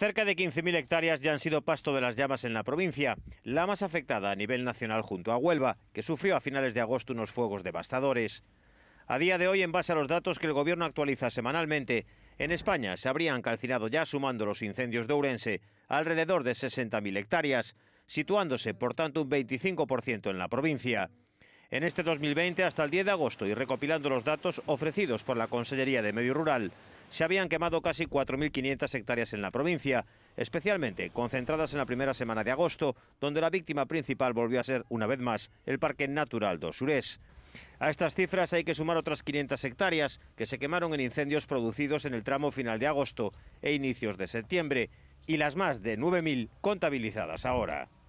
Cerca de 15.000 hectáreas ya han sido pasto de las llamas en la provincia, la más afectada a nivel nacional junto a Huelva, que sufrió a finales de agosto unos fuegos devastadores. A día de hoy, en base a los datos que el Gobierno actualiza semanalmente, en España se habrían calcinado ya, sumando los incendios de Ourense, alrededor de 60.000 hectáreas, situándose, por tanto, un 25% en la provincia. En este 2020 hasta el 10 de agosto y recopilando los datos ofrecidos por la Consellería de Medio Rural, se habían quemado casi 4.500 hectáreas en la provincia, especialmente concentradas en la primera semana de agosto, donde la víctima principal volvió a ser, una vez más, el Parque Natural de Sures. A estas cifras hay que sumar otras 500 hectáreas que se quemaron en incendios producidos en el tramo final de agosto e inicios de septiembre, y las más de 9.000 contabilizadas ahora.